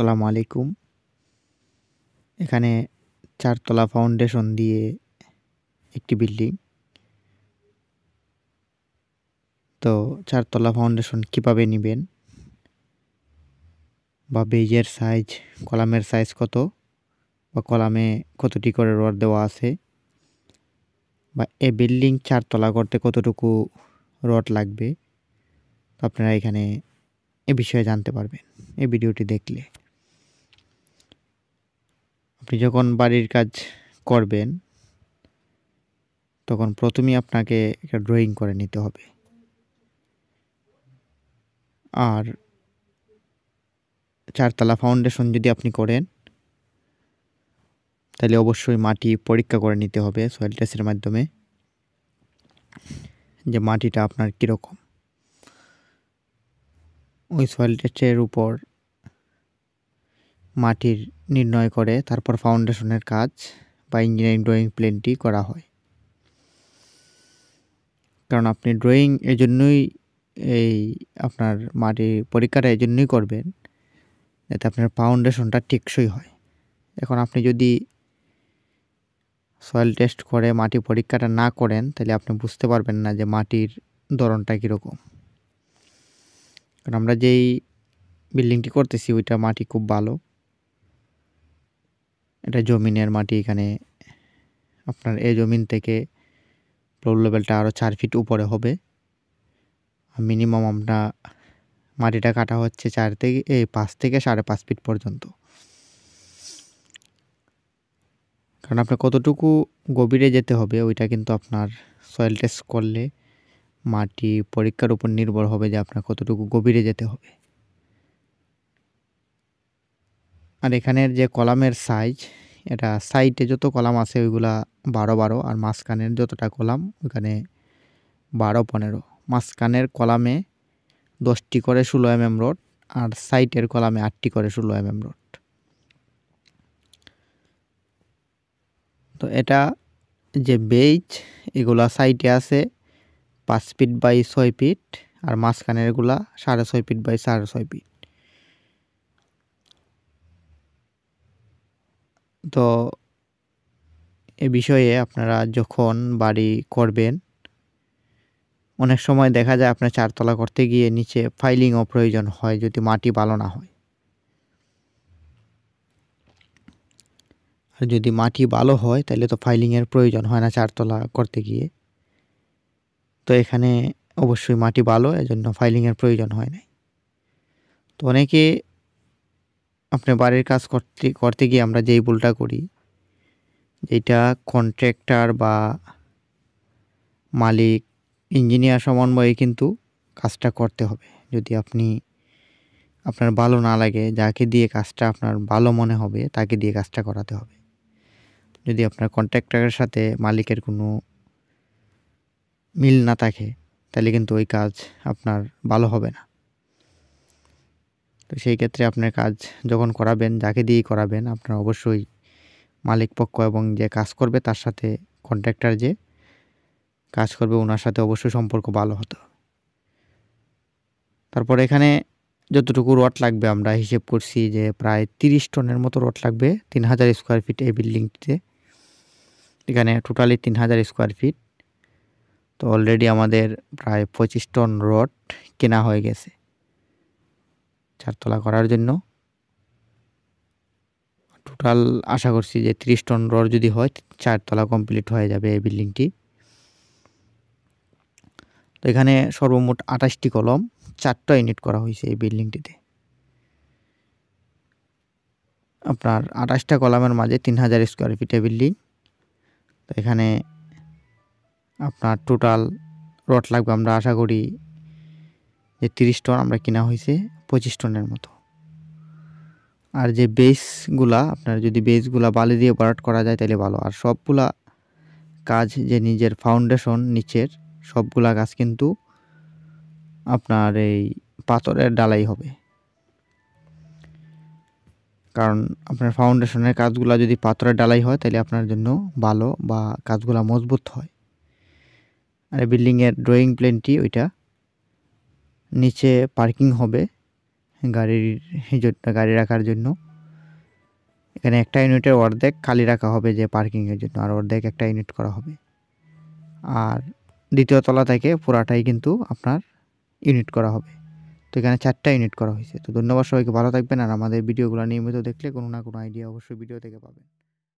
সালাম আলাইকুম এখানে চারতলা ফাউন্ডেশন দিয়ে একটি বিল্ডিং তো চারতলা ফাউন্ডেশন কিভাবে নেবেন বা বেজের সাইজ কলামের সাইজ কত বা কলামে কতটি করে রড দেওয়া আছে বা এ বিল্ডিং চারতলা করতে কতটুকু রড লাগবে আপনারা এখানে এ বিষয়ে জানতে পারবেন এই ভিডিওটি দেখলে আপনি যখন বাড়ির কাজ করবেন তখন প্রথমেই আপনাকে একটা ড্রয়িং করে নিতে হবে আর চারতলা ফাউন্ডেশন যদি আপনি করেন তাহলে অবশ্যই মাটি পরীক্ষা করে নিতে হবে সয়েল টেস্টের মাধ্যমে যে মাটিটা আপনার কীরকম ওই সয়েল টেস্টের উপর মাটির নির্ণয় করে তারপর ফাউন্ডেশনের কাজ বা ইঞ্জিনিয়ারিং ড্রয়িং প্লেনটি করা হয় কারণ আপনি ড্রয়িং এজন্যই এই আপনার মাটির পরীক্ষাটা এজন্যই করবেন যাতে আপনার ফাউন্ডেশনটা টেকসই হয় এখন আপনি যদি সয়েল টেস্ট করে মাটি পরীক্ষাটা না করেন তাহলে আপনি বুঝতে পারবেন না যে মাটির ধরনটা কীরকম কারণ আমরা যেই বিল্ডিংটি করতেছি ওইটা মাটি খুব ভালো এটা জমিনের মাটি এখানে আপনার এই জমিন থেকে ফ্লোর লেভেলটা আরও চার ফিট উপরে হবে মিনিমাম আমরা মাটিটা কাটা হচ্ছে চার থেকে এই পাঁচ থেকে সাড়ে পাঁচ ফিট পর্যন্ত কারণ আপনার কতটুকু গভীরে যেতে হবে ওইটা কিন্তু আপনার সয়েল টেস্ট করলে মাটি পরীক্ষার উপর নির্ভর হবে যে আপনার কতটুকু গভীরে যেতে হবে আর এখানের যে কলামের সাইজ এটা সাইডে যত কলাম আছে ওইগুলা বারো বারো আর মাঝখানের যতটা কলাম ওইখানে বারো পনেরো মাঝখানের কলামে দশটি করে ষোলো এম mm এম রোড আর সাইটের কলামে আটটি করে ষোলো এম mm এম রোড তো এটা যে বেইচ এগুলা সাইটে আছে পাঁচ ফিট বাই ছয় ফিট আর মাঝখানেরগুলা সাড়ে ছয় ফিট বাই সাড়ে ছয় ফিট তো এ বিষয়ে আপনারা যখন বাড়ি করবেন অনেক সময় দেখা যায় আপনার চারতলা করতে গিয়ে নিচে ফাইলিংও প্রয়োজন হয় যদি মাটি ভালো না হয় আর যদি মাটি ভালো হয় তাহলে তো ফাইলিংয়ের প্রয়োজন হয় না চারতলা করতে গিয়ে তো এখানে অবশ্যই মাটি ভালো এজন্য ফাইলিংয়ের প্রয়োজন হয় না তো অনেকে আপনার বাড়ির কাজ করতে করতে গিয়ে আমরা যেই ভুলটা করি যেটা কন্ট্রাক্টর বা মালিক ইঞ্জিনিয়ার সমন্বয়ে কিন্তু কাজটা করতে হবে যদি আপনি আপনার ভালো না লাগে যাকে দিয়ে কাজটা আপনার ভালো মনে হবে তাকে দিয়ে কাজটা করাতে হবে যদি আপনার কন্ট্রাক্টরের সাথে মালিকের কোনো মিল না থাকে তাহলে কিন্তু ওই কাজ আপনার ভালো হবে না তো সেই ক্ষেত্রে আপনার কাজ যখন করাবেন যাকে দিয়েই করাবেন আপনার অবশ্যই মালিক পক্ষ এবং যে কাজ করবে তার সাথে কন্ট্রাক্টর যে কাজ করবে ওনার সাথে অবশ্যই সম্পর্ক ভালো হতো তারপর এখানে যতটুকু রড লাগবে আমরা হিসেব করছি যে প্রায় তিরিশ টনের মতো রড লাগবে তিন হাজার স্কোয়ার ফিট এই বিল্ডিংটিতে এখানে টোটালি তিন হাজার স্কোয়ার ফিট তো অলরেডি আমাদের প্রায় পঁচিশ টন রড কেনা হয়ে গেছে চারতলা করার জন্য টোটাল আশা করছি যে ত্রিশ টন রড যদি হয় চারতলা কমপ্লিট হয়ে যাবে এই বিল্ডিংটি তো এখানে সর্বমোট আঠাশটি কলম চারটা ইউনিট করা হয়েছে এই বিল্ডিংটিতে আপনার আঠাশটা কলামের মাঝে তিন হাজার স্কোয়ার ফিটে বিল্ডিং তো এখানে আপনার টোটাল রড লাগবে আমরা আশা করি যে তিরিশ টন আমরা কিনা হয়েছে পঁচিশ টনের মতো আর যে বেসগুলা আপনার যদি বেসগুলা বালি দিয়ে ভরাট করা যায় তাহলে ভালো আর সবগুলা কাজ যে নিজের ফাউন্ডেশন নিচের সবগুলা গাছ কিন্তু আপনার এই পাথরের ডালাই হবে কারণ আপনার ফাউন্ডেশনের কাজগুলা যদি পাথরের ডালাই হয় তাহলে আপনার জন্য ভালো বা কাজগুলা মজবুত হয় আর বিল্ডিংয়ের ড্রয়িং প্লেনটি ওইটা নিচে পার্কিং হবে গাড়ির গাড়ি রাখার জন্য এখানে একটা ইউনিটের অর্ধেক খালি রাখা হবে যে পার্কিংয়ের জন্য আর অর্ধেক একটা ইউনিট করা হবে আর দ্বিতীয় তলা থেকে পুরাটাই কিন্তু আপনার ইউনিট করা হবে তো এখানে চারটা ইউনিট করা হয়েছে তো ধন্যবাদ সবাইকে ভালো থাকবেন আর আমাদের ভিডিওগুলো নিয়মিত দেখলে কোনো না কোনো আইডিয়া অবশ্যই ভিডিও থেকে পাবেন